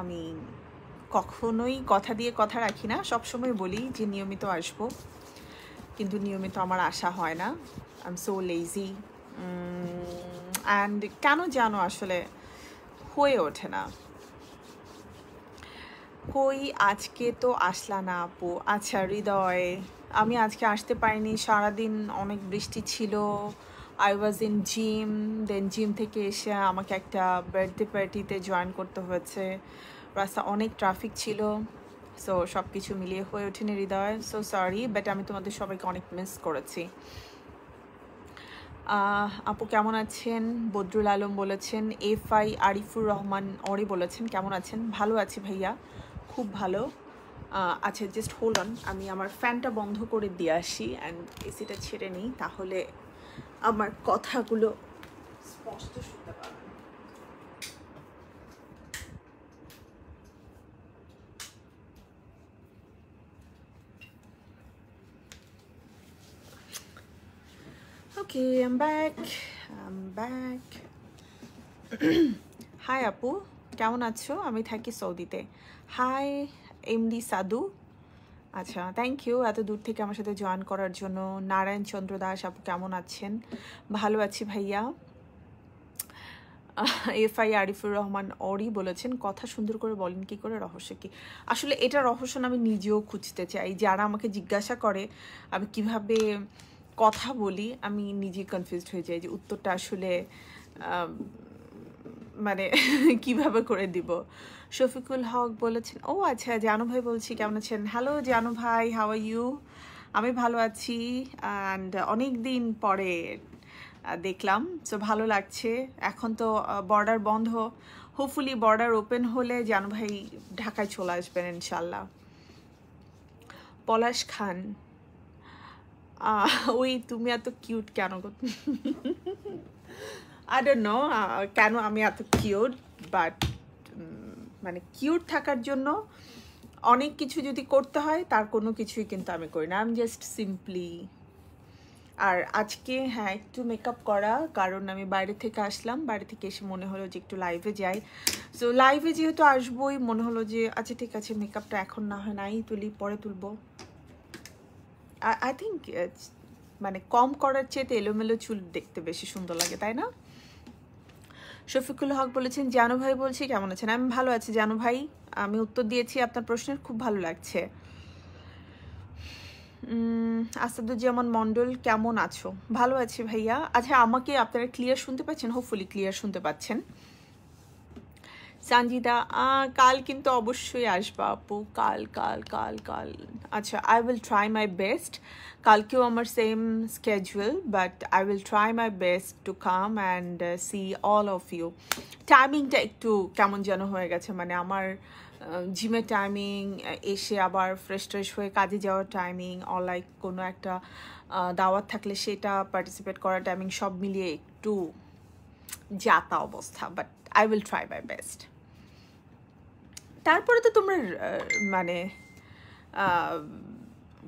আমি কখনোই কথা দিয়ে কথা রাখি না সবসময় বলি যে নিয়মিত আসবো কিন্তু নিয়মিত আমার আশা হয় না I am so lazy and কেন জানো আসলে হয়ে ওঠে না কই আজকে তো আসলা না আপু আচ্ছা হৃদয় আমি আজকে আসতে পারিনি সারাদিন অনেক বৃষ্টি ছিল I was in gym then gym থেকে এসে আমাকে একটা বার্থডে পার্টিতে জয়েন করতে হয়েছে রাস্তা অনেক ট্রাফিক ছিল সো সব কিছু মিলিয়ে হয়ে ওঠেনি হৃদয় সো সরি বাট আমি তোমাদের সবাইকে অনেক মিস করেছি আপু কেমন আছেন বদরুল আলম বলেছেন এফ আই আরিফুর রহমান অরে বলেছেন কেমন আছেন ভালো আছি ভাইয়া খুব ভালো আচ্ছা জাস্ট হোল্ড অন আমি আমার ফ্যানটা বন্ধ করে দিয়ে আসি অ্যান্ড এসিটা ছেড়ে নিই তাহলে আমার কথাগুলো স্পষ্ট শুনতে পাবেন okay I'm back I'm back hi আপু কেমন আছো আমি থাকি সৌদিতে হাই এমডি সাদু আচ্ছা থ্যাংক ইউ এত দূর থেকে আমার সাথে জয়েন করার জন্য নারায়ণ চন্দ্র দাস আপু কেমন আছেন ভালো আছি ভাইয়া এফ আই আরিফুর রহমান অরি বলেছেন কথা সুন্দর করে বলেন কি করে রহস্য কি আসলে এটা রহস্য আমি নিজেও খুঁজতে চাই যারা আমাকে জিজ্ঞাসা করে আমি কিভাবে কথা বলি আমি নিজে কনফিউজড হয়ে যাই যে উত্তরটা আসলে মানে কিভাবে করে দিব শফিকুল হক বলেছেন ও আচ্ছা জানু ভাই বলছি কেমন আছেন হ্যালো জানু ভাই হাও ইউ আমি ভালো আছি অ্যান্ড অনেক দিন পরে দেখলাম সো ভালো লাগছে এখন তো বর্ডার বন্ধ হোপফুলি বর্ডার ওপেন হলে জানু ভাই ঢাকায় চলে আসবেন ইনশাল্লাহ পলাশ খান ওই তুমি এত কিউট কেন আই ডোন্ট নো কেন আমি এত কিউট বাট মানে কিউট থাকার জন্য অনেক কিছু যদি করতে হয় তার কোনো কিছুই কিন্তু আমি করি না আমি জাস্ট সিম্পলি আর আজকে হ্যাঁ একটু মেকআপ করা কারণ আমি বাইরে থেকে আসলাম বাইরে থেকে এসে মনে হলো যে একটু লাইভে যাই সো লাইভে যেহেতু আসবোই মনে হলো যে আচ্ছা ঠিক আছে মেকআপটা এখন না হয় নাই তুলি পরে তুলবো আই থিঙ্ক মানে কম করার চেয়ে তো এলোমেলো চুল দেখতে বেশি সুন্দর লাগে তাই না শফিকুল হক বলেছেন জানু ভাই বলছি কেমন আছেন আমি ভালো আছি জানু ভাই আমি উত্তর দিয়েছি আপনার প্রশ্নের খুব ভালো লাগছে আসাদুজ্জামান মন্ডল কেমন আছো ভালো আছি ভাইয়া আচ্ছা আমাকে আপনারা ক্লিয়ার শুনতে পাচ্ছেন হোপফুলি ক্লিয়ার শুনতে পাচ্ছেন সানজিদা কাল কিন্তু অবশ্যই আসবা আপু কাল কাল কাল কাল আচ্ছা I will try my best কালকেও আমার same schedule but I will try my best to come and see all of you টাইমিংটা একটু কেমন যেন হয়ে গেছে মানে আমার জিমের টাইমিং এসে আবার ফ্রেশ ট্রেশ হয়ে কাজে যাওয়ার টাইমিং অর লাইক কোনো একটা দাওয়াত থাকলে সেটা পার্টিসিপেট করার টাইমিং সব মিলিয়ে একটু যাতা অবস্থা but I will try my best তারপরে তো তোমরা মানে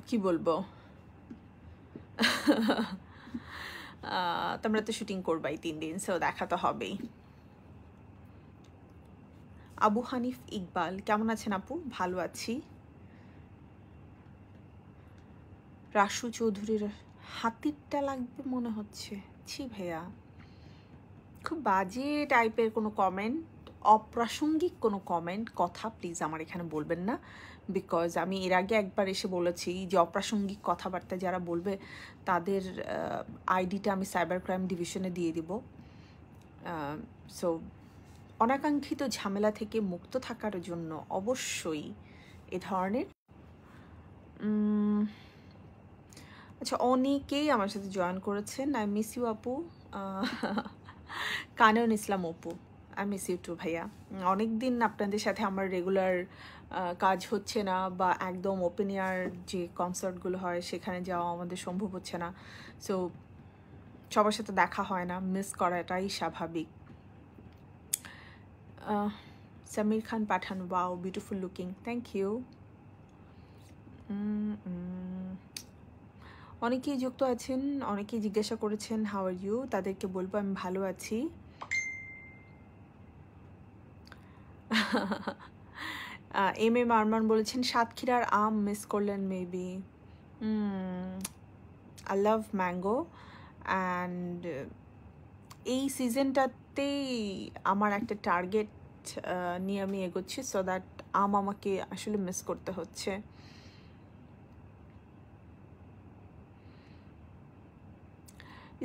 কি বলবো তোমরা তো শুটিং করবাই তিন দিন সেও দেখা তো হবেই আবু হানিফ ইকবাল কেমন আছেন আপু ভালো আছি রাসু চৌধুরীর হাতিরটা লাগবে মনে হচ্ছে ছি ভাইয়া খুব বাজে টাইপের কোনো কমেন্ট অপ্রাসঙ্গিক কোনো কমেন্ট কথা প্লিজ আমার এখানে বলবেন না বিকজ আমি এর আগে একবার এসে বলেছি যে অপ্রাসঙ্গিক কথাবার্তা যারা বলবে তাদের আইডিটা আমি সাইবার ক্রাইম ডিভিশনে দিয়ে দিব সো অনাকাঙ্ক্ষিত ঝামেলা থেকে মুক্ত থাকার জন্য অবশ্যই এ ধরনের আচ্ছা অনেকেই আমার সাথে জয়েন করেছেন আই মিস ইউ আপু Kanon Islam Apu I miss you too ভাইয়া অনেক দিন আপনাদের সাথে আমার রেগুলার কাজ হচ্ছে না বা একদম ওপেন এয়ার যে কনসার্টগুলো হয় সেখানে যাওয়া আমাদের সম্ভব হচ্ছে না সো সবার সাথে দেখা হয় না মিস করাটাই স্বাভাবিক Samir Khan Pathan wow beautiful looking thank you অনেকেই যুক্ত আছেন অনেকেই জিজ্ঞাসা করেছেন হাওয়ার ইউ তাদেরকে বলবো আমি ভালো আছি এম এম মারমান বলেছেন সাতক্ষীরার আম মিস করলেন maybe I love mango and এই সিজনটাতেই আমার একটা টার্গেট uh, নিয়ে আমি এগোচ্ছি সো দ্যাট আম আমাকে আসলে মিস করতে হচ্ছে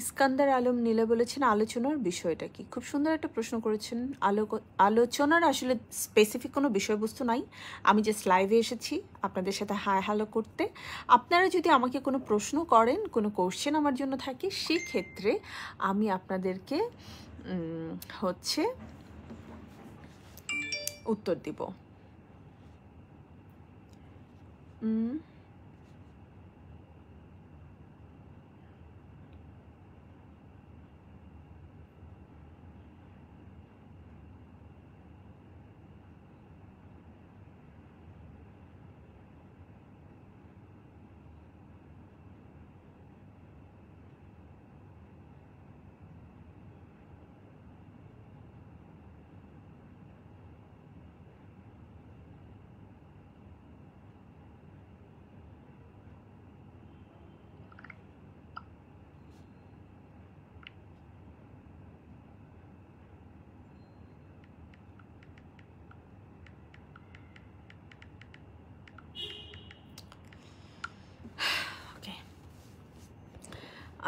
ইস্কান্দার আলম নীলা বলেছেন আলোচনার বিষয়টা কি খুব সুন্দর একটা প্রশ্ন করেছেন আলো আলোচনার আসলে স্পেসিফিক কোনো বিষয়বস্তু নাই আমি জাস্ট লাইভে এসেছি আপনাদের সাথে হায় হ্যালো করতে আপনারা যদি আমাকে কোনো প্রশ্ন করেন কোনো কোশ্চেন আমার জন্য থাকে সেক্ষেত্রে আমি আপনাদেরকে হচ্ছে উত্তর দিব হুম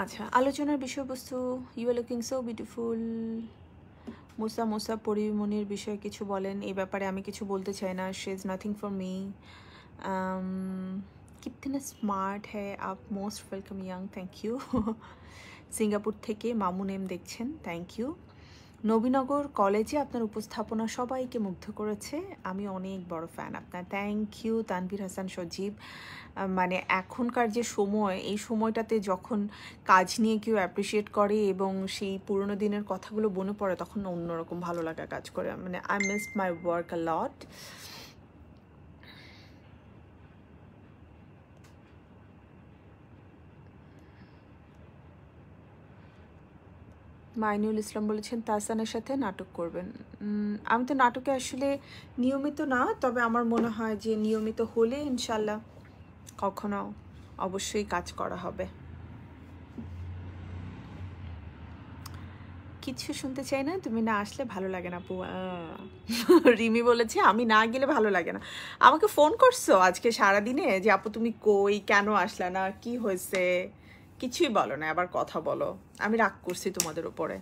আচ্ছা আলোচনার বিষয়বস্তু you are looking so beautiful মোসা মোসা পরিমনির বিষয়ে কিছু বলেন এই ব্যাপারে আমি কিছু বলতে চাই না she is nothing for me কিতনে স্মার্ট হ্যাঁ আপ most welcome young thank you Singapore থেকে মামুন এম দেখছেন থ্যাংক ইউ নবীনগর কলেজে আপনার উপস্থাপনা সবাইকে মুগ্ধ করেছে আমি অনেক বড় ফ্যান আপনার থ্যাংক ইউ তানভীর হাসান সজীব মানে এখনকার যে সময় এই সময়টাতে যখন কাজ নিয়ে কেউ অ্যাপ্রিসিয়েট করে এবং সেই পুরনো দিনের কথাগুলো মনে পড়ে তখন অন্যরকম ভালো লাগা কাজ করে মানে I miss my work a lot Mainul Islam বলেছেন তাহসানের সাথে নাটক করবেন আমি তো নাটকে আসলে নিয়মিত না তবে আমার মনে হয় যে নিয়মিত হলে ইনশাল্লাহ কখনো অবশ্যই কাজ করা হবে কিছু শুনতে চাই না তুমি না আসলে ভালো লাগে না রিমি বলেছে আমি না গেলে ভালো লাগে না আমাকে ফোন করছো আজকে সারাদিনে যে আপু তুমি কই কেন আসলা না কি হয়েছে কিছুই বলো না আবার কথা বলো আমি রাগ করছি তোমাদের উপরে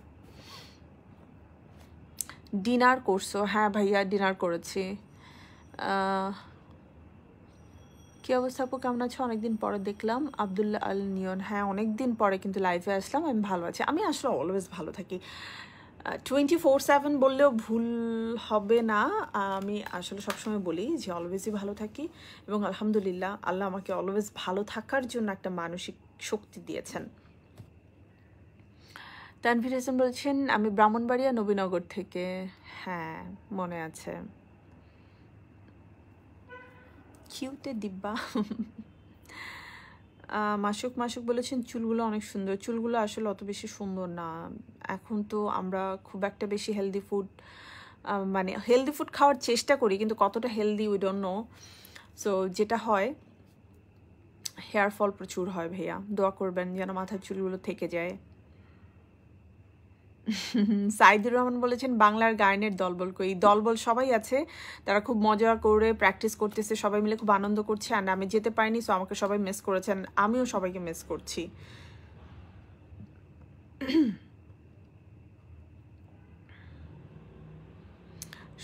ডিনার করছো হ্যাঁ ভাইয়া ডিনার করেছি কি অবস্থা আপু কেমন আছো অনেকদিন পরে দেখলাম আবদুল্লা আল নিয়ন হ্যাঁ অনেকদিন পরে কিন্তু লাইফে আসলাম আমি ভালো আছি আমি আসলে অলওয়েজ ভালো থাকি টোয়েন্টি ফোর সেভেন বললেও ভুল হবে না আমি আসলে সবসময় বলি যে অলওয়েজই ভালো থাকি এবং আলহামদুলিল্লাহ আল্লাহ আমাকে অলওয়েজ ভালো থাকার জন্য একটা মানসিক শক্তি দিয়েছেন তানভীর হাসান বলছেন আমি ব্রাহ্মণবাড়িয়া নবীনগর থেকে হ্যাঁ মনে আছে কিউতে দিব্যা মাসুক মাসুক বলেছেন চুলগুলো অনেক সুন্দর চুলগুলো আসলে অত বেশি সুন্দর না এখন তো আমরা খুব একটা বেশি হেলদি ফুড মানে হেলদি ফুড খাওয়ার চেষ্টা করি কিন্তু কতটা healthy we don't know so যেটা হয় হেয়ার ফল প্রচুর হয় ভাইয়া দোয়া করবেন যেন মাথার চুলগুলো থেকে যায় সাইদুর রহমান বলেছেন বাংলার গায়নের দলবল কই দলবল সবাই আছে তারা খুব মজা করে প্র্যাকটিস করতেছে সবাই মিলে খুব আনন্দ করছে আর আমি যেতে পারিনি সো আমাকে সবাই মিস করেছেন আমিও সবাইকে মিস করছি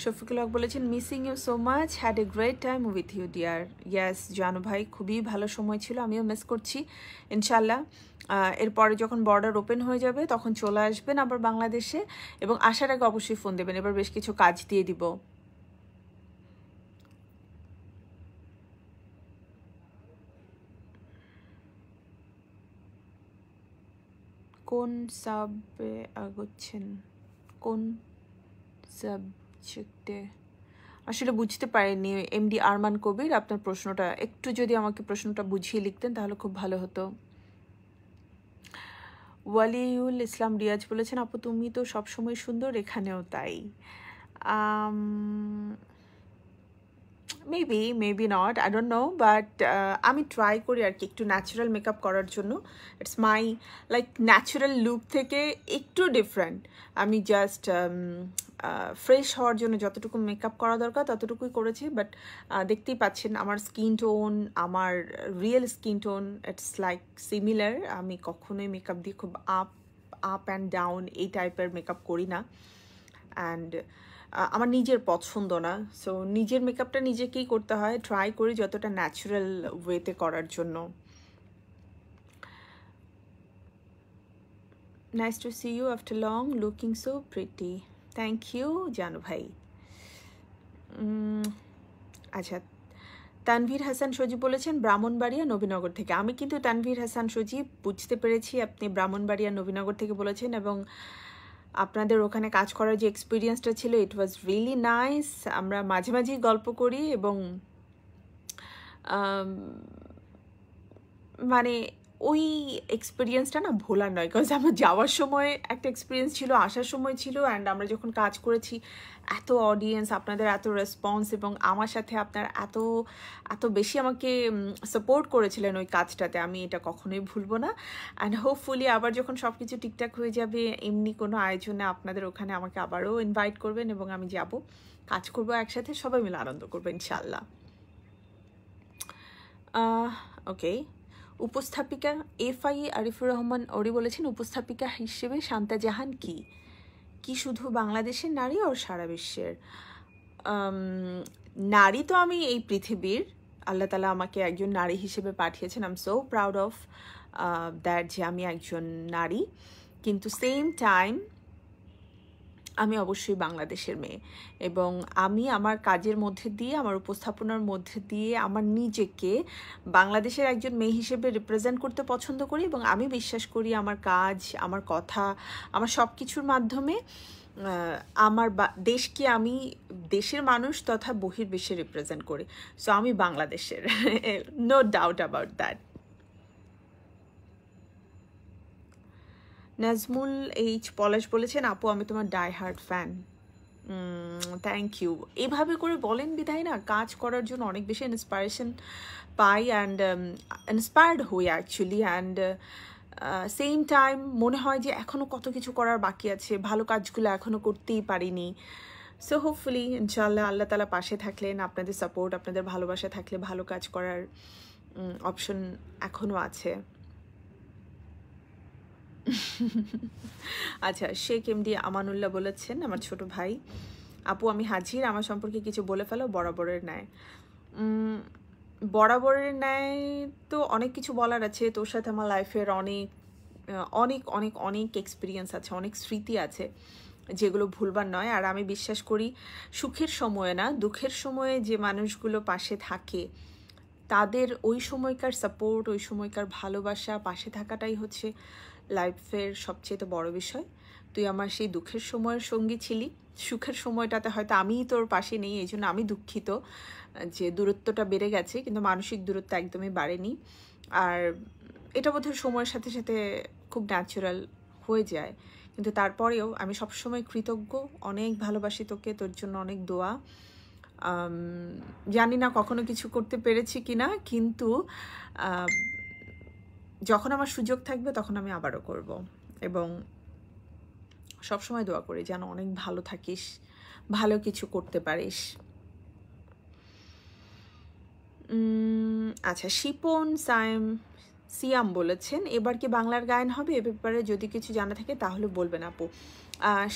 শফিকুল হক বলেছেন missing you so much had a great time with you dear Yas Janu ভাই খুবই ভালো সময় ছিল আমিও মিস করছি ইনশাল্লাহ এরপরে যখন বর্ডার ওপেন হয়ে যাবে তখন চলে আসবেন আবার বাংলাদেশে এবং আসার আগে অবশ্যই ফোন দেবেন এবার বেশ কিছু কাজ দিয়ে দিব কোন সাবে আগোচ্ছেন কোন সাব চেকটে আসলে বুঝতে পারিনি এমডি আরমান কবির আপনার প্রশ্নটা একটু যদি আমাকে প্রশ্নটা বুঝিয়ে লিখতেন তাহলে খুব ভালো হতো ওয়ালিউল ইসলাম রিয়াজ বলেছেন আপু তুমি তো সবসময় সুন্দর এখানেও তাই maybe maybe not I don't know but আমি ট্রাই করি আর কি একটু ন্যাচারাল মেকআপ করার জন্য it's my like natural look থেকে একটু ডিফারেন্ট আমি জাস্ট ফ্রেশ um, uh, হওয়ার জন্য যতটুকু মেকআপ করা দরকার ততটুকুই করেছি বাট uh, দেখতেই পাচ্ছেন আমার স্কিন টোন আমার real skin tone it's like similar আমি কখনোই মেকআপ দিয়ে খুব আপ আপ অ্যান্ড ডাউন এই টাইপের মেকআপ করি না অ্যান্ড আমার নিজের পছন্দ না সো নিজের মেকআপটা নিজেকেই করতে হয় ট্রাই করি যতটা ন্যাচারাল ওয়েতে করার জন্য nice to see you after long looking so pretty thank you Janu ভাই আচ্ছা তানভীর হাসান সজীব বলেছেন ব্রাহ্মণবাড়িয়া নবীনগর থেকে আমি কিন্তু তানভীর হাসান সজীব বুঝতে পেরেছি আপনি ব্রাহ্মণবাড়িয়া নবীনগর থেকে বলেছেন এবং আপনাদের ওখানে কাজ করার যে এক্সপিরিয়েন্সটা ছিল ইট ওয়াজ রিয়েলি নাইস আমরা মাঝে মাঝেই গল্প করি এবং মানে ওই এক্সপিরিয়েন্সটা না ভোলার নয় কারণ আমার যাওয়ার সময় একটা এক্সপিরিয়েন্স ছিল আসার সময় ছিল অ্যান্ড আমরা যখন কাজ করেছি এত অডিয়েন্স আপনাদের এত রেসপন্স এবং আমার সাথে আপনার এত এত বেশি আমাকে সাপোর্ট করেছিলেন ওই কাজটাতে আমি এটা কখনোই ভুলবো না অ্যান্ড হোপফুলি আবার যখন সব কিছু ঠিকঠাক হয়ে যাবে এমনি কোনো আয়োজনে আপনাদের ওখানে আমাকে আবারও ইনভাইট করবেন এবং আমি যাব কাজ করব একসাথে সবাই মিলে আনন্দ করবো ইনশাল্লাহ ওকে উপস্থাপিকা এফ আই আরিফুর রহমান ওরি বলেছেন উপস্থাপিকা হিসেবে শান্তা জাহান কি কি শুধু বাংলাদেশের নারী ও সারা বিশ্বের নারী তো আমি এই পৃথিবীর আল্লাহ তালা আমাকে একজন নারী হিসেবে পাঠিয়েছেন I'm so proud of that যে আমি একজন নারী কিন্তু সেম টাইম আমি অবশ্যই বাংলাদেশের মেয়ে এবং আমি আমার কাজের মধ্যে দিয়ে আমার উপস্থাপনার মধ্যে দিয়ে আমার নিজেকে বাংলাদেশের একজন মেয়ে হিসেবে রিপ্রেজেন্ট করতে পছন্দ করি এবং আমি বিশ্বাস করি আমার কাজ আমার কথা আমার সব কিছুর মাধ্যমে আমার দেশকে আমি দেশের মানুষ তথা বহির্বিশ্বে রিপ্রেজেন্ট করি সো আমি বাংলাদেশের no doubt about that Nazmul H Palash বলেছেন আপু আমি তোমার die hard fan thank you এভাবে করে বলেন বিধায় না কাজ করার জন্য অনেক বেশি ইন্সপায়ারেশন পাই অ্যান্ড ইন্সপায়ার্ড um, হই অ্যাকচুয়ালি অ্যান্ড সেম টাইম মনে হয় যে এখনও কত কিছু করার বাকি আছে ভালো কাজগুলো এখনও করতেই পারিনি সো হোপফুলি ইনশাল্লাহ আল্লাহ তালা পাশে থাকলেন আপনাদের সাপোর্ট আপনাদের ভালোবাসা থাকলে ভালো কাজ করার অপশন এখনও আছে আচ্ছা শেখ এমডি আমানুল্লাহ বলেছেন আমার ছোট ভাই আপু আমি হাজির আমার সম্পর্কে কিছু বলে ফেলো বরাবরের ন্যায় বরাবরের ন্যায় তো অনেক কিছু বলার আছে তোর সাথে আমার লাইফের অনেক অনেক অনেক অনেক এক্সপিরিয়েন্স আছে অনেক স্মৃতি আছে যেগুলো ভুলবার নয় আর আমি বিশ্বাস করি সুখের সময়ে না দুঃখের সময়ে যে মানুষগুলো পাশে থাকে তাদের ওই সময়কার সাপোর্ট ওই সময়কার ভালোবাসা পাশে থাকাটাই হচ্ছে লাইফের সবচেয়ে বড় বিষয় তুই আমার সেই দুঃখের সময়ের সঙ্গী ছিলি সুখের সময়টাতে হয়তো আমিই তোর পাশে নেই এই জন্য আমি দুঃখিত যে দূরত্বটা বেড়ে গেছে কিন্তু মানসিক দূরত্ব একদমই বাড়েনি আর এটা বোধহয় সময়ের সাথে সাথে খুব ন্যাচুরাল হয়ে যায় কিন্তু তারপরেও আমি সবসময় কৃতজ্ঞ অনেক ভালোবাসি তোকে তোর জন্য অনেক দোয়া জানি না কখনো কিছু করতে পেরেছি কিনা কিন্তু যখন আমার সুযোগ থাকবে তখন আমি আবারও করব এবং সবসময় দোয়া করি যেন অনেক ভালো থাকিস ভালো কিছু করতে পারিস আচ্ছা শিপন সাইম সিয়াম বলেছেন এবার কি বাংলার গায়ন হবে এ ব্যাপারে যদি কিছু জানা থাকে তাহলে বলবেন আপু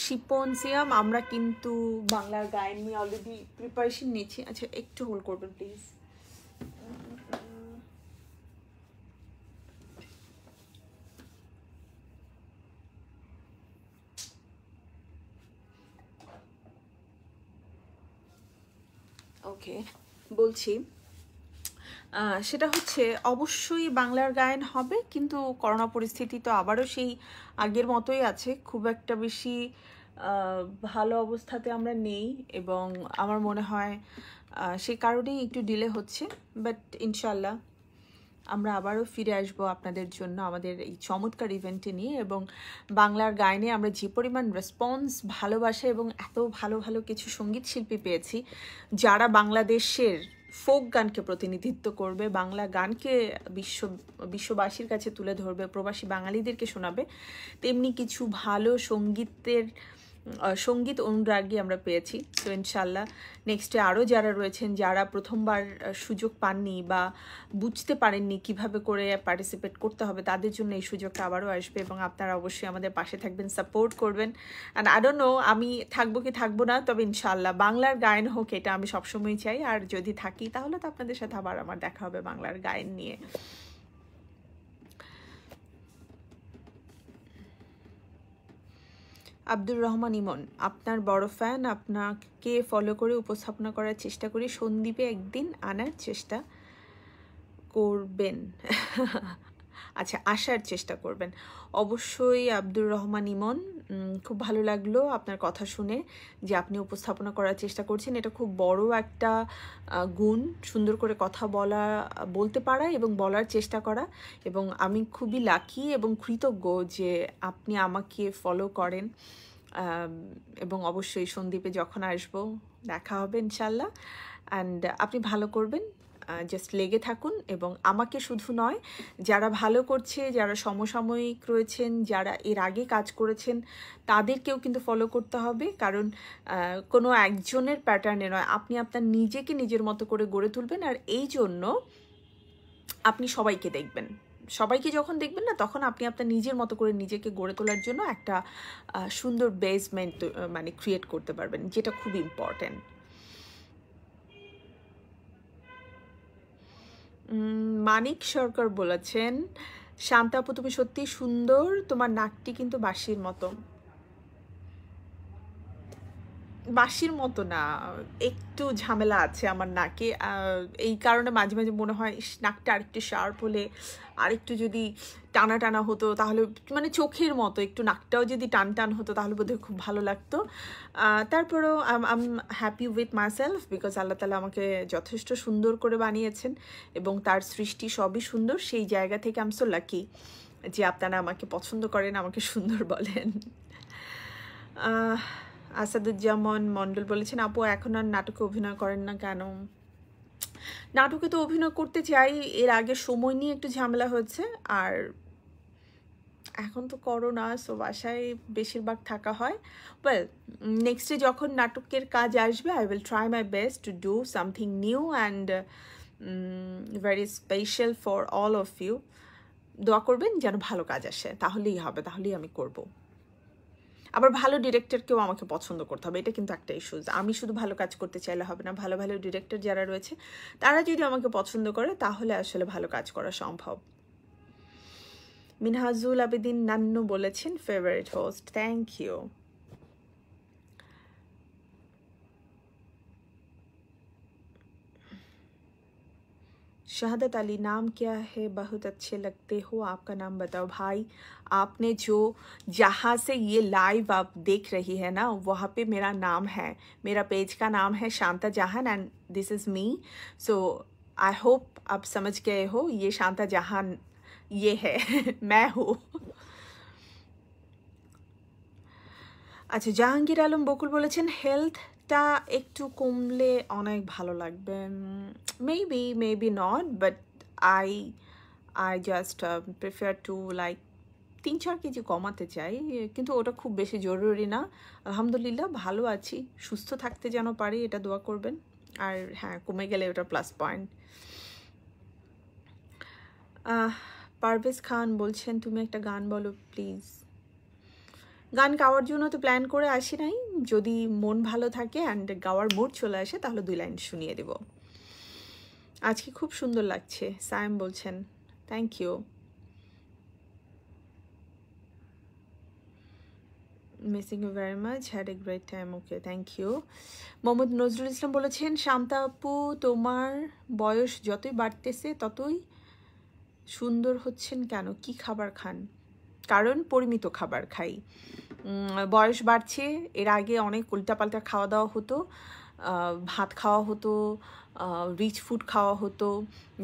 শিপন সিয়াম আমরা কিন্তু বাংলার গায়ন নিয়ে অলরেডি প্রিপারেশন নিচ্ছি আচ্ছা একটু হোল্ড করবেন প্লিজ ওকে বলছি সেটা হচ্ছে অবশ্যই বাংলার গায়ন হবে কিন্তু করোনা পরিস্থিতি তো আবারও সেই আগের মতোই আছে খুব একটা বেশি ভালো অবস্থাতে আমরা নেই এবং আমার মনে হয় সেই কারণেই একটু ডিলে হচ্ছে বাট ইনশাল্লাহ আমরা আবারও ফিরে আসব আপনাদের জন্য আমাদের এই চমৎকার ইভেন্টটি নিয়ে এবং বাংলার গায়নে আমরা যে পরিমাণ রেসপন্স ভালোবাসা এবং এত ভালো ভালো কিছু সঙ্গীত শিল্পী পেয়েছি যারা বাংলাদেশের ফোক গানকে প্রতিনিধিত্ব করবে বাংলা গানকে বিশ্ব বিশ্ববাসীর কাছে তুলে ধরবে প্রবাসী বাঙালিদেরকে শোনাবে তেমনি কিছু ভালো সঙ্গীতের সঙ্গীত অনুরাগী আমরা পেয়েছি সো ইনশাল্লাহ নেক্সটে আরও যারা রয়েছেন যারা প্রথমবার সুযোগ পাননি বা বুঝতে পারেননি কিভাবে করে পার্টিসিপেট করতে হবে তাদের জন্য এই সুযোগটা আবারও আসবে এবং আপনারা অবশ্যই আমাদের পাশে থাকবেন সাপোর্ট করবেন অ্যান্ড আরও নো আমি থাকবো কি থাকবো না তবে ইনশাল্লাহ বাংলার গায়ন হোক এটা আমি সবসময় চাই আর যদি থাকি তাহলে তো আপনাদের সাথে আবার আমার দেখা হবে বাংলার গায়ন নিয়ে আব্দুর রহমান ইমন আপনার বড় ফ্যান আপনাকে ফলো করে উপস্থাপনা করার চেষ্টা করি সন্দীপে একদিন আনার চেষ্টা করবেন আচ্ছা আসার চেষ্টা করবেন অবশ্যই আব্দুর রহমান ইমন খুব ভালো লাগলো আপনার কথা শুনে যে আপনি উপস্থাপনা করার চেষ্টা করছেন এটা খুব বড় একটা গুণ সুন্দর করে কথা বলা বলতে পারা এবং বলার চেষ্টা করা এবং আমি খুবই লাকি এবং কৃতজ্ঞ যে আপনি আমাকে ফলো করেন এবং অবশ্যই সন্দীপে যখন আসবো দেখা হবে ইনশাল্লাহ অ্যান্ড আপনি ভালো করবেন জাস্ট লেগে থাকুন এবং আমাকে শুধু নয় যারা ভালো করছে যারা সমসাময়িক রয়েছেন যারা এর আগে কাজ করেছেন তাদেরকেও কিন্তু ফলো করতে হবে কারণ কোনো একজনের প্যাটার্নে নয় আপনি আপনার নিজেকে নিজের মতো করে গড়ে তুলবেন আর এই জন্য আপনি সবাইকে দেখবেন সবাইকে যখন দেখবেন না তখন আপনি আপনার নিজের মতো করে নিজেকে গড়ে তোলার জন্য একটা সুন্দর বেসমেন্ট মানে ক্রিয়েট করতে পারবেন যেটা খুব ইম্পর্ট্যান্ট মানিক সরকার বলেছেন শান্তাপু তুমি সত্যি সুন্দর তোমার নাকটি কিন্তু বাঁশির মতো বাঁশির মতো না একটু ঝামেলা আছে আমার নাকে এই কারণে মাঝে মাঝে মনে হয় নাকটা আরেকটু শার্প হলে আরেকটু যদি টানা টানা হতো তাহলে মানে চোখের মতো একটু নাকটাও যদি টান টান হতো তাহলে বোধহয় খুব ভালো লাগতো তারপরেও I'm I'm happy with myself because Allah তালা আমাকে যথেষ্ট সুন্দর করে বানিয়েছেন এবং তার সৃষ্টি সবই সুন্দর সেই জায়গা থেকে আমি সো লাকি যে আপনারা আমাকে পছন্দ করেন আমাকে সুন্দর বলেন আসাদুজ্জামান মণ্ডল বলেছেন আপু এখন আর নাটকে অভিনয় করেন না কেন নাটকে তো অভিনয় করতে চাই এর আগে সময় নিয়ে একটু ঝামেলা হয়েছে আর এখন তো করোনা সো বাসায় বেশিরভাগ থাকা হয় ওয়েল নেক্সটে যখন নাটকের কাজ আসবে I will try my best to do something new and very special for all of you দোয়া করবেন যেন ভালো কাজ আসে তাহলেই হবে তাহলেই আমি করবো আবার ভালো ডিরেক্টরকেও আমাকে পছন্দ করতে হবে এটা কিন্তু একটা ইস্যুজ আমি শুধু ভালো কাজ করতে চাইলে হবে না ভালো ভালো ডিরেক্টর যারা রয়েছে তারা যদি আমাকে পছন্দ করে তাহলে আসলে ভালো কাজ করা সম্ভব মিনহাজুল আবেদিন নান্নু বলেছেন ফেভারিট হোস্ট থ্যাংক ইউ शहादत अली नाम क्या है बहुत अच्छे लगते हो आपका नाम बताओ भाई आपने जो जहाँ से ये लाइव आप देख रही है ना वहाँ पे मेरा नाम है मेरा पेज का नाम है Shanta Jahan and this is me so I hope आप समझ गए हो ये शांता जहान ये है मैं हूँ अच्छा जहांगीर आलम बकुल हेल्थ শীতটা একটু কমলে অনেক ভালো লাগবে maybe maybe not but I I just prefer to like তিন চার কেজি কমাতে চাই কিন্তু ওটা খুব বেশি জরুরি না আলহামদুলিল্লাহ ভালো আছি সুস্থ থাকতে যেন পারি এটা দোয়া করবেন আর হ্যাঁ কমে গেলে ওটা প্লাস পয়েন্ট পারভেজ খান বলছেন তুমি একটা গান বলো প্লিজ গান গাওয়ার জন্য তো প্ল্যান করে আসি নাই যদি মন ভালো থাকে অ্যান্ড গাওয়ার মুড চলে আসে তাহলে দুই লাইন শুনিয়ে দেব আজকে খুব সুন্দর লাগছে সায়াম বলছেন thank you missing you very much had a great time okay thank you Mohammad Nazrul Islam বলেছেন শান্তা আপু তোমার বয়স যতই বাড়তেছে ততই সুন্দর হচ্ছেন কেন কি খাবার খান কারণ পরিমিত খাবার খাই বয়স বাড়ছে এর আগে অনেক উল্টাপাল্টা খাওয়া দাওয়া হতো ভাত খাওয়া হতো রিচ ফুড খাওয়া হতো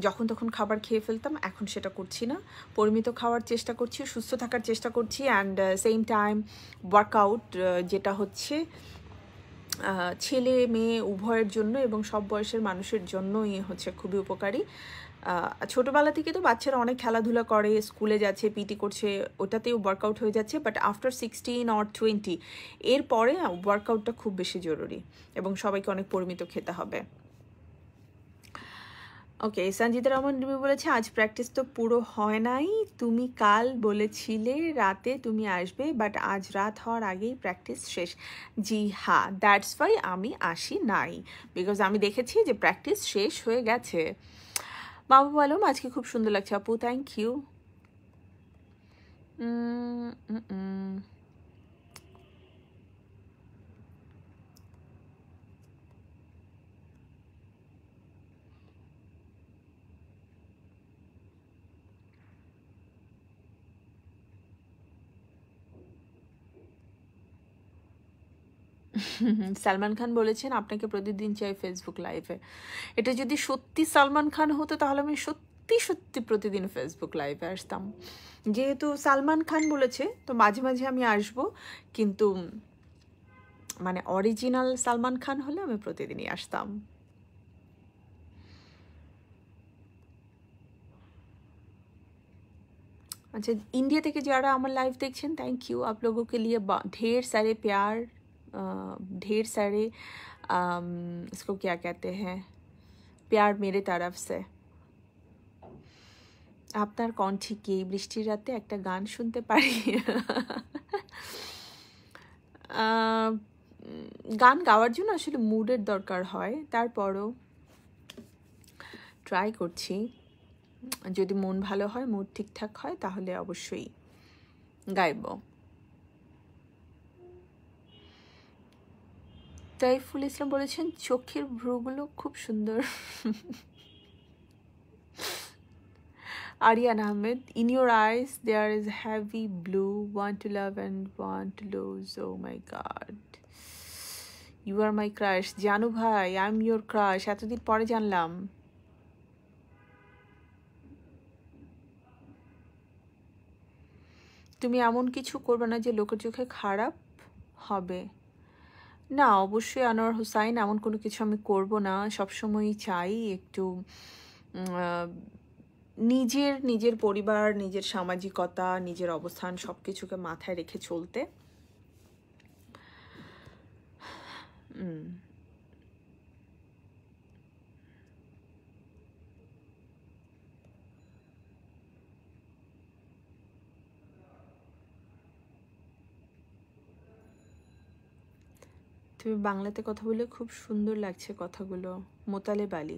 যখন তখন খাবার খেয়ে ফেলতাম এখন সেটা করছি না পরিমিত খাওয়ার চেষ্টা করছি সুস্থ থাকার চেষ্টা করছি অ্যান্ড সেম টাইম ওয়ার্কআউট যেটা হচ্ছে ছেলে মেয়ে উভয়ের জন্য এবং সব বয়সের মানুষের জন্যই হচ্ছে খুবই উপকারী ছোটোবেলা থেকে তো বাচ্চারা অনেক খেলাধুলা করে স্কুলে যাচ্ছে পিটি করছে ওটাতেও ওয়ার্কআউট হয়ে যাচ্ছে but after sixteen or twenty এরপরে ওয়ার্কআউটটা খুব বেশি জরুরি এবং সবাইকে অনেক পরিমিত খেতে হবে ওকে সঞ্জিত রহমান রুমি বলেছে আজ প্র্যাকটিস তো পুরো হয় নাই তুমি কাল বলেছিলে রাতে তুমি আসবে বাট আজ রাত হওয়ার আগেই প্র্যাকটিস শেষ জি হ্যাঁ দ্যাটস ওয়াই আমি আসি নাই বিকজ আমি দেখেছি যে প্র্যাকটিস শেষ হয়ে গেছে মামা বলো আজকে খুব সুন্দর লাগছে আপু থ্যাংক ইউ সালমান খান বলেছেন আপনাকে প্রতিদিন চাই ফেসবুক লাইভে এটা যদি সত্যি সালমান খান হতো তাহলে আমি সত্যি সত্যি প্রতিদিন ফেসবুক লাইভে আসতাম যেহেতু সালমান খান বলেছে তো মাঝে মাঝে আমি আসব কিন্তু মানে অরিজিনাল সালমান খান হলে আমি প্রতিদিনই আসতাম আচ্ছা ইন্ডিয়া থেকে যারা আমার লাইভ দেখছেন থ্যাংক ইউ আপলোগোকে লিয়ে ঢের সারে ढेर ढेर सारे इसको क्या कहते हैं প্যার মেরে তারাফসে আপনার কণ্ঠে কে বৃষ্টির রাতে একটা গান শুনতে পারি গান গাওয়ার জন্য আসলে মুডের দরকার হয় তারপরও ট্রাই করছি যদি মন ভালো হয় মুড ঠিকঠাক হয় তাহলে অবশ্যই গাইবো তাইফুল ইসলাম বলেছেন চোখের ভ্রুগুলো খুব সুন্দর Ariyan Ahmed in your eyes there is heavy blue one to love and one to lose oh my god you are my crush Janu ভাই আই এম ইউর ক্রাশ এতদিন পরে জানলাম তুমি এমন কিছু করবে না যে লোকের চোখে খারাপ হবে না অবশ্যই আনোয়ার হুসাইন এমন কোনো কিছু আমি করব না সবসময়ই চাই একটু নিজের নিজের পরিবার নিজের সামাজিকতা নিজের অবস্থান সব কিছুকে মাথায় রেখে চলতে হুম তুমি বাংলাতে কথা বলে খুব সুন্দর লাগছে কথাগুলো মোতালে বালি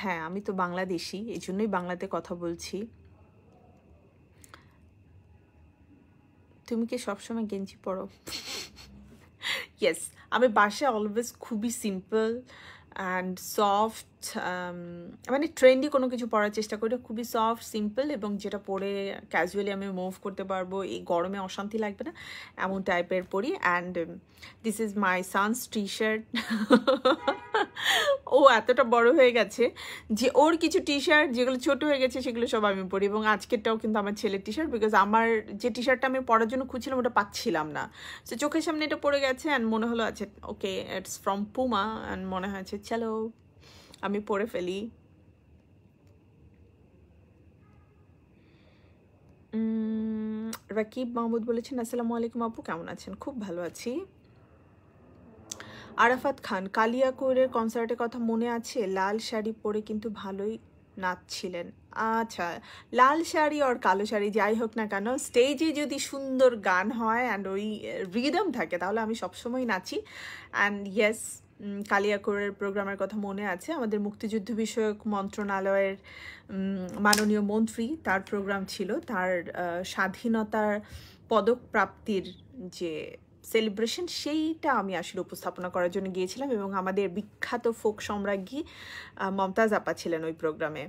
হ্যাঁ আমি তো বাংলাদেশি এই জন্যই বাংলাতে কথা বলছি তুমি কি সবসময় গেঞ্জি পড়ো ইয়েস আমি বাসায় অলওয়েজ খুবই সিম্পল অ্যান্ড সফট um, মানে ট্রেন্ডি কোনো কিছু পরার চেষ্টা করি খুবই সফট সিম্পল এবং যেটা পরে ক্যাজুয়ালি আমি মুভ করতে পারবো এই গরমে অশান্তি লাগবে না এমন টাইপের পরি and this is my son's T shirt ও এতটা বড় হয়ে গেছে যে ওর কিছু টি শার্ট যেগুলো ছোট হয়ে গেছে সেগুলো সব আমি পরি এবং আজকেরটাও কিন্তু আমার ছেলের টি শার্ট বিকজ আমার যে টি শার্টটা আমি পরার জন্য খুঁজছিলাম ওটা পাচ্ছিলাম না তো চোখের সামনে এটা পড়ে গেছে অ্যান্ড মনে হলো আছে okay it's from Puma and মনে হয়েছে আচ্ছা, চলো আমি পরে ফেলি রাকিব মাহমুদ বলেছেন আসসালামু আলাইকুম আপু কেমন আছেন খুব ভালো আছি আরাফাত খান কালিয়া কৈরের কনসার্টের কথা মনে আছে লাল শাড়ি পরে কিন্তু ভালোই নাচছিলেন আচ্ছা লাল শাড়ি আর কালো শাড়ি যাই হোক না কেন স্টেজে যদি সুন্দর গান হয় অ্যান্ড ওই রিদম থাকে তাহলে আমি সবসময় নাচি অ্যান্ড ইয়েস কালিয়াকোরের প্রোগ্রামের কথা মনে আছে আমাদের মুক্তিযুদ্ধ বিষয়ক মন্ত্রণালয়ের মাননীয় মন্ত্রী তার প্রোগ্রাম ছিল তার স্বাধীনতার পদক প্রাপ্তির যে সেলিব্রেশন সেইটা আমি আসলে উপস্থাপনা করার জন্য গিয়েছিলাম এবং আমাদের বিখ্যাত ফোক সম্রাজ্ঞী মমতাজ আপা ছিলেন ওই প্রোগ্রামে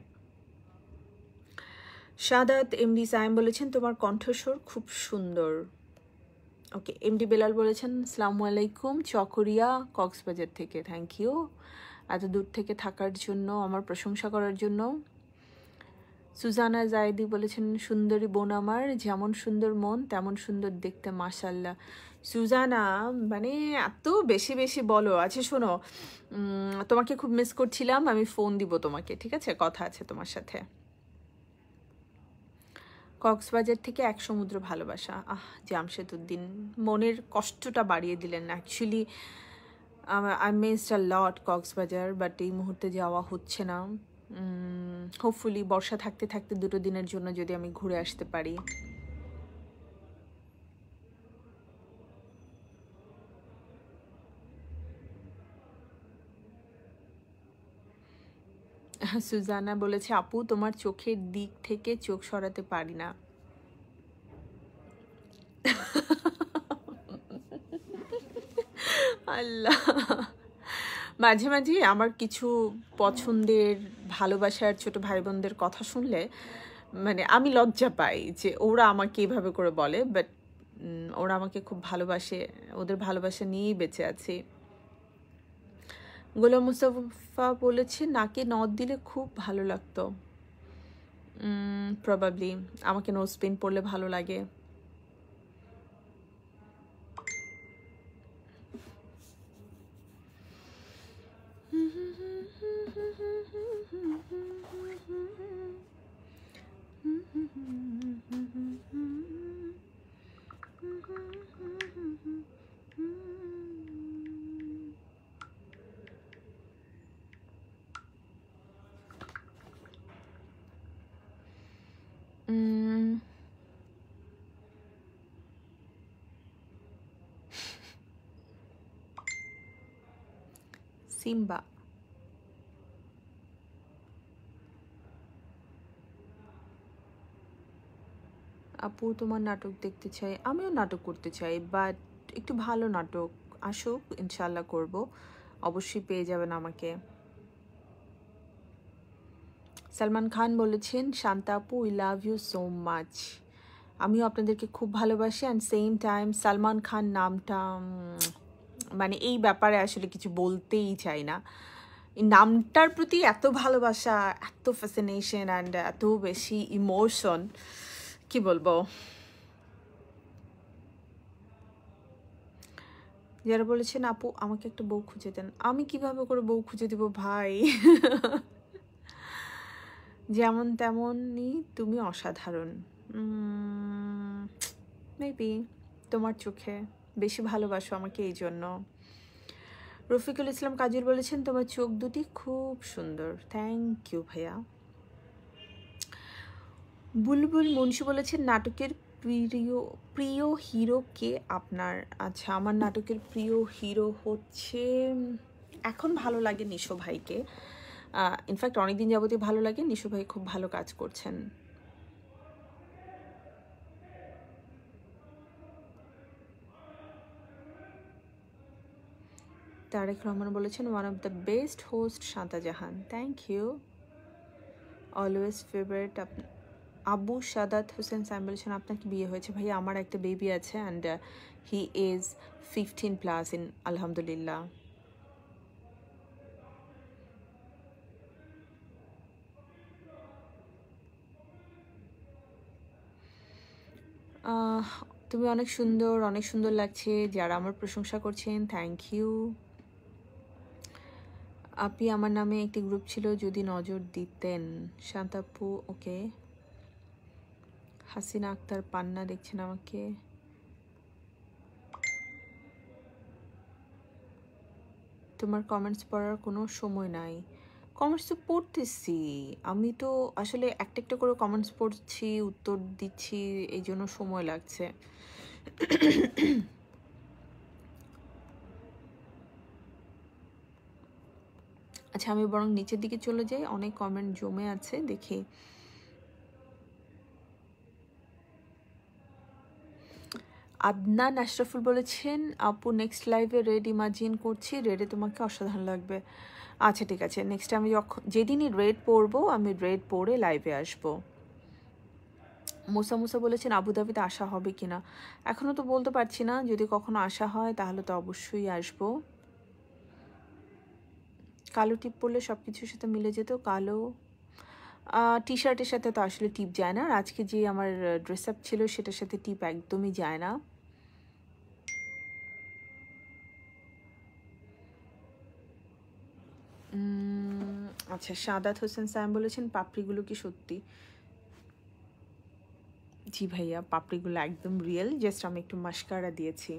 সাদাত এমডি সায়েম বলেছেন তোমার কণ্ঠস্বর খুব সুন্দর ওকে এমডি বেলাল বলেছেন সালামু আলাইকুম চকরিয়া কক্সবাজার থেকে থ্যাংক ইউ এত দূর থেকে থাকার জন্য আমার প্রশংসা করার জন্য সুজানা জায়দি বলেছেন সুন্দরী বোন আমার যেমন সুন্দর মন তেমন সুন্দর দেখতে মাসাল্লাহ সুজানা মানে এত বেশি বেশি বলো আচ্ছা শোনো তোমাকে খুব মিস করছিলাম আমি ফোন দিব তোমাকে ঠিক আছে কথা আছে তোমার সাথে কক্সবাজার থেকে এক সমুদ্র ভালোবাসা আহ জামশেদুদ্দিন মনের কষ্টটা বাড়িয়ে দিলেন actually I miss a lot Cox's Bazar but এই মুহূর্তে যাওয়া হচ্ছে না হোপফুলি বর্ষা থাকতে থাকতে দুটো দিনের জন্য যদি আমি ঘুরে আসতে পারি সুজানা বলেছে আপু তোমার চোখের দিক থেকে চোখ সরাতে পারি না আল্লাহ মাঝে মাঝে আমার কিছু পছন্দের ভালোবাসার ছোট ভাই বোনদের কথা শুনলে মানে আমি লজ্জা পাই যে ওরা আমাকে এভাবে করে বলে বাট ওরা আমাকে খুব ভালোবাসে ওদের ভালোবাসা নিয়েই বেঁচে আছে গোলাম মুস্তাফা বলেছে নাকে নদ দিলে খুব ভালো লাগতো প্রবাবলি আমাকে নোজ পেন পড়লে ভালো লাগে সিম্বা mm. আপু তোমার নাটক দেখতে চাই আমিও নাটক করতে চাই বাট একটু ভালো নাটক আসুক ইনশাল্লাহ করব অবশ্যই পেয়ে যাবেন আমাকে সালমান খান বলেছেন শান্তাপু we love you so much আমিও আপনাদেরকে খুব ভালোবাসি and same time Salman Khan নামটা মানে এই ব্যাপারে আসলে কিছু বলতেই চাই না এই নামটার প্রতি এত ভালোবাসা এত ফ্যাসিনেশন অ্যান্ড এত বেশি ইমোশন কি বলবো যারা বলেছেন আপু আমাকে একটা বউ খুঁজে দেন আমি কিভাবে করে বউ খুঁজে দিব ভাই যেমন তেমনই তুমি অসাধারণ মেবি তোমার চোখে বেশি ভালোবাসো আমাকে এই জন্য রফিকুল ইসলাম কাজুর বলেছেন তোমার চোখ দুটি খুব সুন্দর থ্যাংক ইউ ভাইয়া বুলবুল মুন্সি বলেছেন নাটকের প্রিয় প্রিয় হিরো কে আপনার আচ্ছা আমার নাটকের প্রিয় হিরো হচ্ছে এখন ভালো লাগে নিশো ভাইকে ইনফ্যাক্ট অনেকদিন যাবতীয় ভালো লাগে নিশু ভাই খুব ভালো কাজ করছেন তারেক রহমান বলেছেন one of the best host Shanta Jahan thank you always favourite Abu Sadat Hossain Sam বলেছেন আপনার কি বিয়ে হয়েছে ভাই আমার একটা বেবি আছে and he is fifteen plus in আলহামদুলিল্লাহ তুমি অনেক সুন্দর অনেক সুন্দর লাগছে যারা আমার প্রশংসা করছেন থ্যাংক ইউ আপনি আমার নামে একটি গ্রুপ ছিল যদি নজর দিতেন শান্তাপু ওকে হাসিনা আক্তার পান্না দেখছেন আমাকে তোমার কমেন্টস পড়ার কোনো সময় নাই কমেন্টস তো পড়তেছি আমি তো আসলে একটা একটা করে কমেন্টস পড়ছি উত্তর দিচ্ছি এই জন্য সময় লাগছে আচ্ছা আমি বরং নিচের দিকে চলে যাই অনেক কমেন্ট জমে আছে দেখি আদনান আশরাফুল বলেছেন আপু নেক্সট লাইভে রেড ইমাজিন করছি রেডে তোমাকে অসাধারণ লাগবে আচ্ছা ঠিক আছে নেক্সট আমি যখন যেদিনই রেড পরবো আমি রেড পরে লাইভে আসবো মোসা মোসা বলেছেন আবুধাবিতে আসা হবে কি না এখনও তো বলতে পারছি না যদি কখনো আসা হয় তাহলে তো অবশ্যই আসবো কালো টিপ পরলে সব কিছুর সাথে মিলে যেত কালো টি শার্টের সাথে তো আসলে টিপ যায় না আর আজকে যে আমার ড্রেস আপ ছিল সেটার সাথে টিপ একদমই যায় না আচ্ছা সাদাত হোসেন স্যাম বলেছেন পাপড়িগুলো কি সত্যি জি ভাইয়া পাপড়িগুলো একদম রিয়েল জাস্ট আমি একটু মাস্কারা দিয়েছি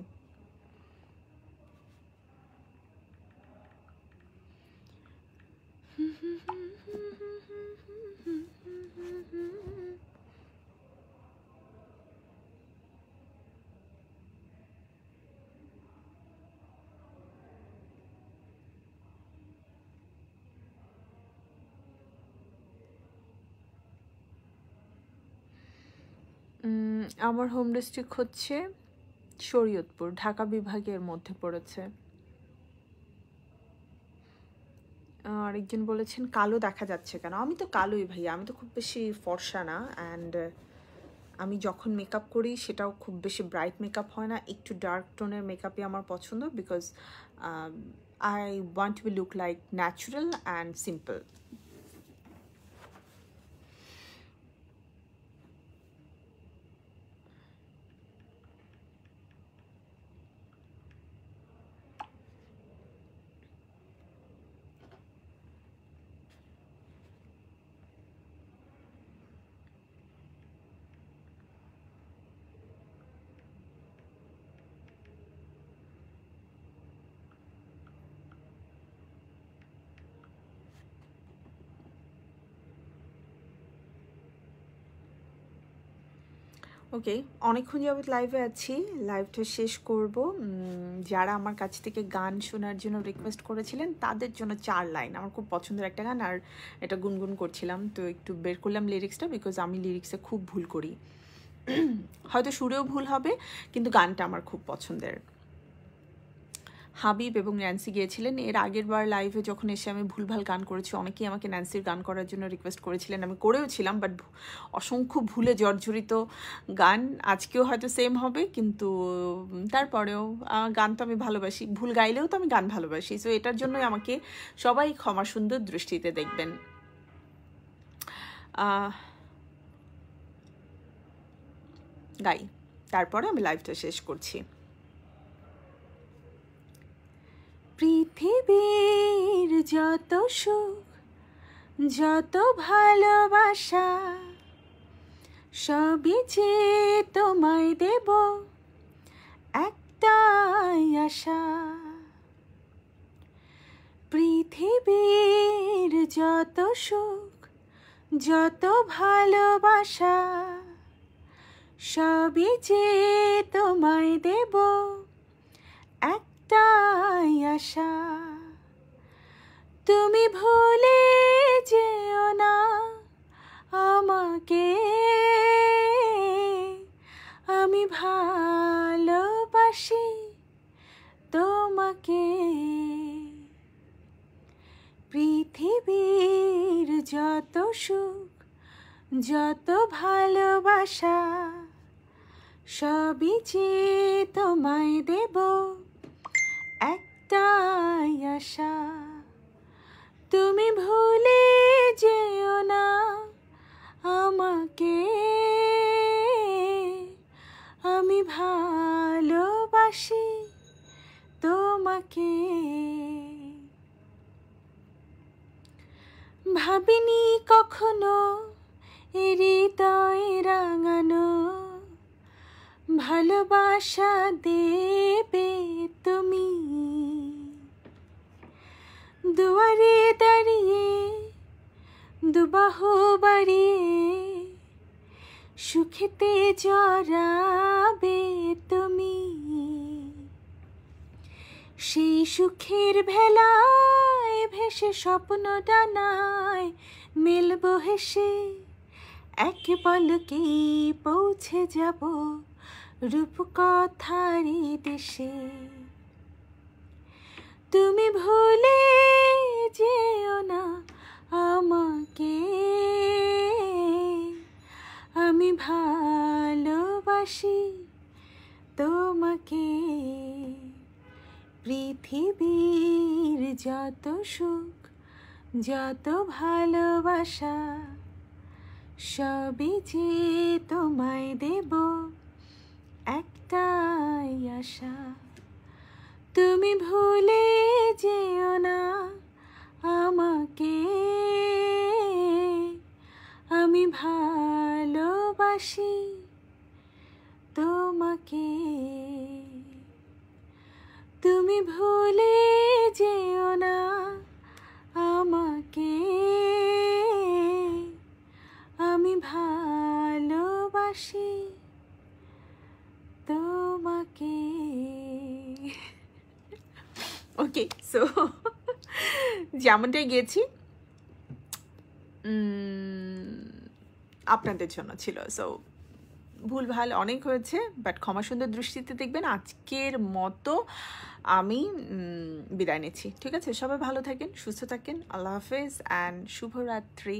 আমার হোম ডিস্ট্রিক্ট হচ্ছে শরীয়তপুর ঢাকা বিভাগের মধ্যে পড়েছে আরেকজন বলেছেন কালো দেখা যাচ্ছে কেন আমি তো কালোই ভাইয়া আমি তো খুব বেশি ফর্সা না অ্যান্ড আমি যখন মেকআপ করি সেটাও খুব বেশি ব্রাইট মেকআপ হয় না একটু ডার্ক টোনের মেকআপই আমার পছন্দ because I want to be look like natural and simple okay অনেকক্ষণ যাবৎ লাইভে আছি লাইভটা শেষ করব যারা আমার কাছ থেকে গান শোনার জন্য রিকোয়েস্ট করেছিলেন তাদের জন্য চার লাইন আমার খুব পছন্দের একটা গান আর এটা গুনগুন করছিলাম তো একটু বের করলাম লিরিক্সটা বিকজ আমি লিরিক্সে খুব ভুল করি হয়তো সুরেও ভুল হবে কিন্তু গানটা আমার খুব পছন্দের হাবিব এবং ন্যান্সি গিয়েছিলেন এর আগের বার লাইভে যখন এসে আমি ভুলভাল গান করেছি অনেকেই আমাকে ন্যান্সির গান করার জন্য রিকোয়েস্ট করেছিলেন আমি করেও ছিলাম বাট অসংখ্য ভুলে জর্জরিত গান আজকেও হয়তো সেম হবে কিন্তু তারপরেও গান তো আমি ভালোবাসি ভুল গাইলেও তো আমি গান ভালোবাসি সো এটার জন্যই আমাকে সবাই ক্ষমা সুন্দর দৃষ্টিতে দেখবেন গাই তারপরে আমি লাইভটা শেষ করছি পৃথিবীর যত সুখ যত ভালোবাসা সবই যে তোমায় দেব একটাই আশা পৃথিবীর যত সুখ যত ভালোবাসা সবই যে তোমায় দেব এক তাই আশা তুমি ভুলে যেও না আমাকে আমি ভালোবাসি তোমাকে পৃথিবীর যত সুখ যত ভালোবাসা সবই যে তোমায় দেব একটাই আশা তুমি ভুলে যেও না আমাকে আমি ভালোবাসি তোমাকে ভাবিনি কখনো হৃদয় রাঙানো ভালোবাসা দেবে তুমি দুয়ারে দাঁড়িয়ে দুবাহ বাড়িয়ে সুখেতে জরাবে তুমি সেই সুখের ভেলায় ভেসে স্বপ্ন ডানায় মেলব হেসে এক পলকে পৌঁছে যাব রূপকথারি দেশে তুমি ভুলে যেও না আমাকে আমি ভালোবাসি তোমাকে পৃথিবীর যত সুখ যত ভালোবাসা সবই যে তোমায় দেব একটাই আশা তুমি ভুলে যেও না আমাকে আমি ভালোবাসি তোমাকে তুমি ভুলে যেও না আমাকে আমি ভালোবাসি তোমাকে ওকে সো যেমনটাই গেছি আপনাদের জন্য ছিল সো ভুল ভাল অনেক হয়েছে বাট ক্ষমা সুন্দর দৃষ্টিতে দেখবেন আজকের মতো আমি বিদায় নিচ্ছি ঠিক আছে সবাই ভালো থাকেন সুস্থ থাকেন আল্লাহ হাফেজ অ্যান্ড শুভরাত্রি